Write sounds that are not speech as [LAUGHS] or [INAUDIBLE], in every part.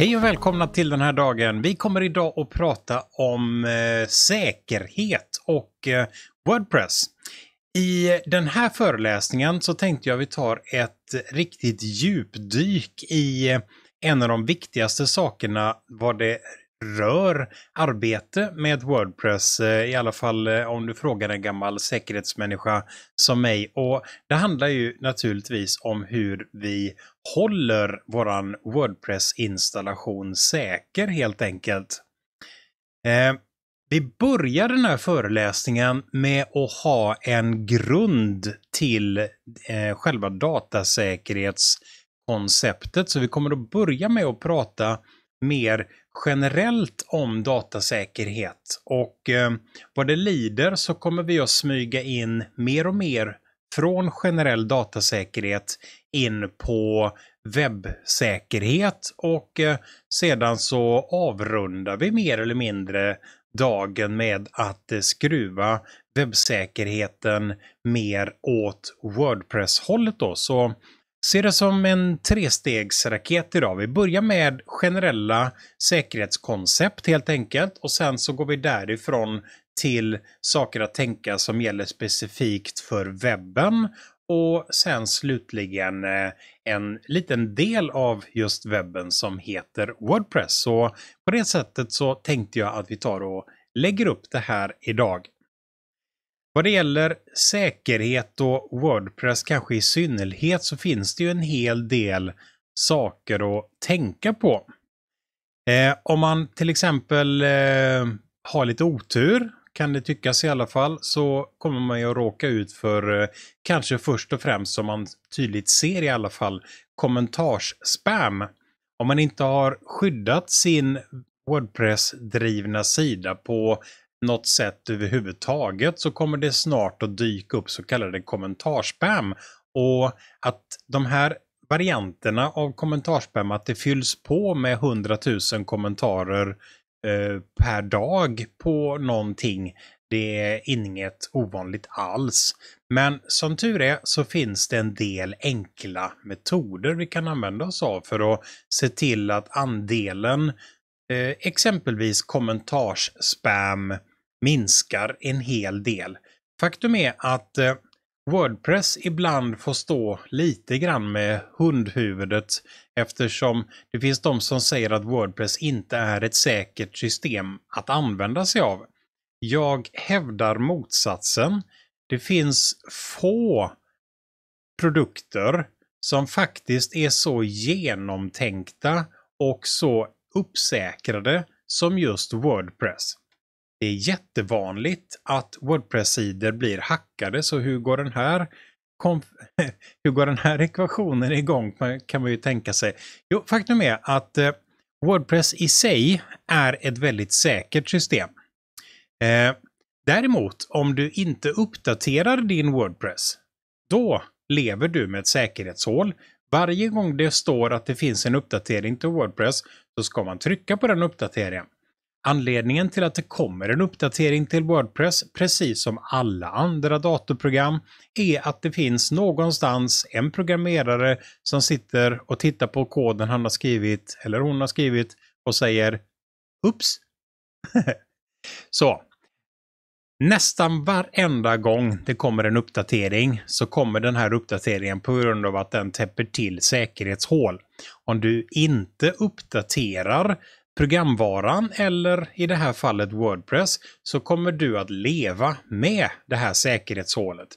Hej och välkomna till den här dagen. Vi kommer idag att prata om eh, säkerhet och eh, Wordpress. I den här föreläsningen så tänkte jag vi tar ett riktigt djupdyk i eh, en av de viktigaste sakerna vad det rör arbete med Wordpress, eh, i alla fall eh, om du frågar en gammal säkerhetsmänniska som mig. Och det handlar ju naturligtvis om hur vi håller våran Wordpress-installation säker helt enkelt. Eh, vi börjar den här föreläsningen med att ha en grund till själva datasäkerhetskonceptet. Så vi kommer att börja med att prata mer generellt om datasäkerhet. Och eh, vad det lider så kommer vi att smyga in mer och mer från generell datasäkerhet in på webbsäkerhet och eh, sedan så avrundar vi mer eller mindre dagen med att eh, skruva webbsäkerheten mer åt Wordpress-hållet då. Så Se det som en trestegsraket idag. Vi börjar med generella säkerhetskoncept helt enkelt och sen så går vi därifrån till saker att tänka som gäller specifikt för webben och sen slutligen eh, en liten del av just webben som heter Wordpress. Så på det sättet så tänkte jag att vi tar och lägger upp det här idag. Vad det gäller säkerhet och Wordpress kanske i synnerhet så finns det ju en hel del saker att tänka på. Eh, om man till exempel eh, har lite otur, kan det tyckas i alla fall, så kommer man ju att råka ut för eh, kanske först och främst som man tydligt ser i alla fall kommentarsspam. Om man inte har skyddat sin Wordpress-drivna sida på något sätt överhuvudtaget så kommer det snart att dyka upp så kallade kommentarspam. Och att de här varianterna av kommentarspam, att det fylls på med 100 000 kommentarer eh, per dag på någonting, det är inget ovanligt alls. Men som tur är så finns det en del enkla metoder vi kan använda oss av för att se till att andelen eh, exempelvis kommentarsspam minskar en hel del. Faktum är att eh, Wordpress ibland får stå lite grann med hundhuvudet eftersom det finns de som säger att Wordpress inte är ett säkert system att använda sig av. Jag hävdar motsatsen. Det finns få produkter som faktiskt är så genomtänkta och så uppsäkrade som just Wordpress. Det är jättevanligt att Wordpress-sidor blir hackade, så hur går den här [LAUGHS] hur går den här ekvationen igång kan man ju tänka sig. Jo, faktum är att eh, Wordpress i sig är ett väldigt säkert system. Eh, däremot, om du inte uppdaterar din Wordpress, då lever du med ett säkerhetshål. Varje gång det står att det finns en uppdatering till Wordpress så ska man trycka på den uppdateringen. Anledningen till att det kommer en uppdatering till Wordpress, precis som alla andra datorprogram, är att det finns någonstans en programmerare som sitter och tittar på koden han har skrivit, eller hon har skrivit, och säger Oops! [LAUGHS] så. Nästan varenda gång det kommer en uppdatering så kommer den här uppdateringen på grund av att den täpper till säkerhetshål. Om du inte uppdaterar programvaran eller i det här fallet Wordpress så kommer du att leva med det här säkerhetshålet.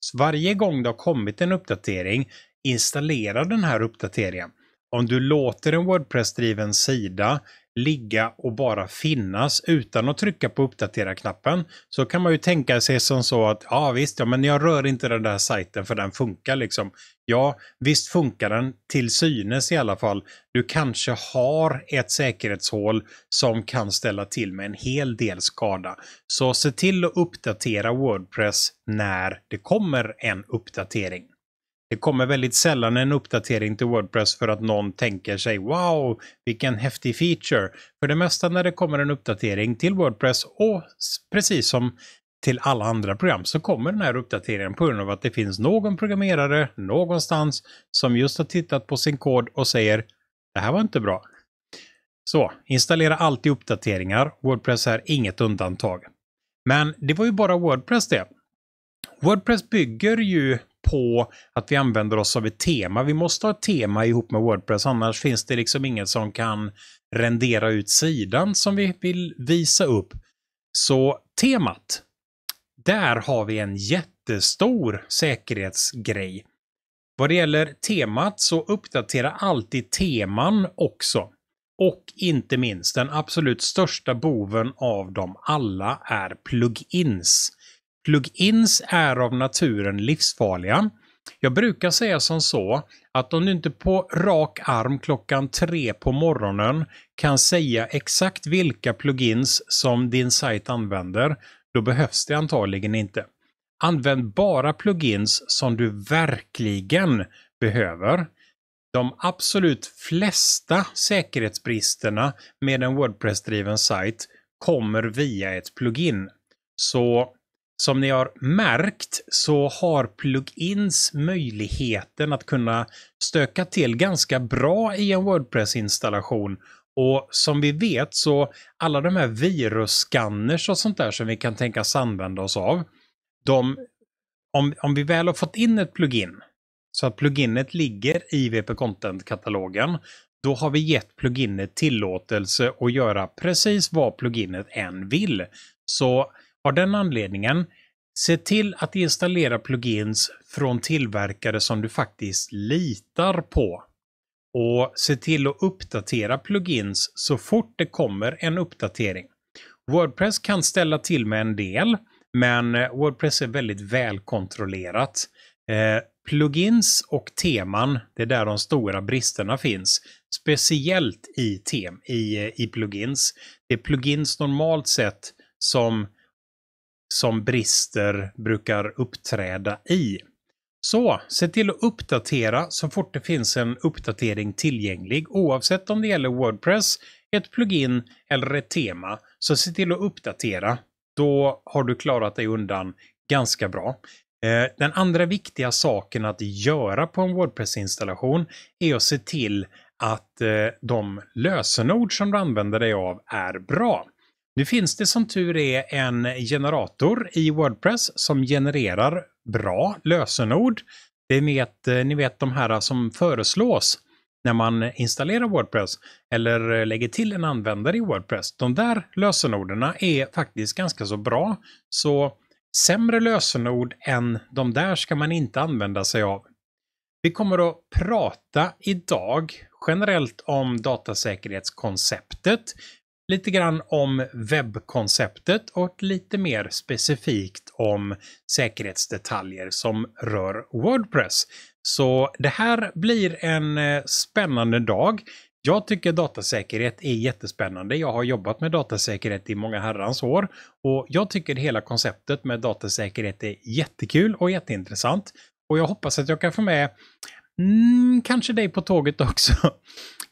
Så varje gång det har kommit en uppdatering, installera den här uppdateringen. Om du låter en Wordpress-driven sida ligga och bara finnas utan att trycka på uppdatera-knappen. Så kan man ju tänka sig som så att ja visst, ja, men jag rör inte den där sajten för den funkar liksom. Ja, visst funkar den till synes i alla fall. Du kanske har ett säkerhetshål som kan ställa till med en hel del skada. Så se till att uppdatera Wordpress när det kommer en uppdatering. Det kommer väldigt sällan en uppdatering till Wordpress för att någon tänker sig wow, vilken häftig feature. För det mesta när det kommer en uppdatering till Wordpress och precis som till alla andra program så kommer den här uppdateringen på grund av att det finns någon programmerare någonstans som just har tittat på sin kod och säger det här var inte bra. Så installera alltid uppdateringar. Wordpress är inget undantag. Men det var ju bara Wordpress det. Wordpress bygger ju på att vi använder oss av ett tema. Vi måste ha ett tema ihop med Wordpress, annars finns det liksom inget som kan rendera ut sidan som vi vill visa upp. Så temat, där har vi en jättestor säkerhetsgrej. Vad det gäller temat så uppdatera alltid teman också. Och inte minst, den absolut största boven av dem alla är plugins. Plugins är av naturen livsfarliga. Jag brukar säga som så att om du inte på rak arm klockan tre på morgonen kan säga exakt vilka plugins som din sajt använder, då behövs det antagligen inte. Använd bara plugins som du verkligen behöver. De absolut flesta säkerhetsbristerna med en Wordpress-driven sajt kommer via ett plugin. Så som ni har märkt så har plugins möjligheten att kunna stöka till ganska bra i en Wordpress-installation. Och som vi vet så alla de här virusscanners och sånt där som vi kan tänkas använda oss av. De, om, om vi väl har fått in ett plugin så att pluginet ligger i VP Content-katalogen, då har vi gett pluginet tillåtelse att göra precis vad pluginet än vill. Så av den anledningen, se till att installera plugins från tillverkare som du faktiskt litar på. Och se till att uppdatera plugins så fort det kommer en uppdatering. Wordpress kan ställa till med en del, men eh, Wordpress är väldigt välkontrollerat. Eh, plugins och teman, det är där de stora bristerna finns. Speciellt i, tem, i, eh, i plugins. Det är plugins normalt sett som som brister brukar uppträda i. Så se till att uppdatera så fort det finns en uppdatering tillgänglig oavsett om det gäller Wordpress, ett plugin eller ett tema. Så se till att uppdatera. Då har du klarat dig undan ganska bra. Eh, den andra viktiga saken att göra på en Wordpress-installation är att se till att eh, de lösenord som du använder dig av är bra. Nu finns det som tur är en generator i Wordpress som genererar bra lösenord. Det är vet, eh, ni vet de här som föreslås när man installerar Wordpress eller lägger till en användare i Wordpress. De där lösenorden är faktiskt ganska så bra. Så sämre lösenord än de där ska man inte använda sig av. Vi kommer att prata idag generellt om datasäkerhetskonceptet lite grann om webbkonceptet och lite mer specifikt om säkerhetsdetaljer som rör Wordpress. Så det här blir en eh, spännande dag. Jag tycker datasäkerhet är jättespännande. Jag har jobbat med datasäkerhet i många herrans år och jag tycker hela konceptet med datasäkerhet är jättekul och jätteintressant. Och jag hoppas att jag kan få med Mm, kanske dig på tåget [LAUGHS] också.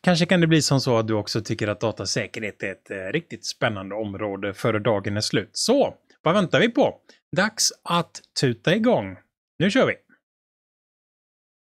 Kanske kan det bli som så att du också tycker att datasäkerhet är ett eh, riktigt spännande område före dagen är slut. Så, vad väntar vi på? Dags att tuta igång. Nu kör vi!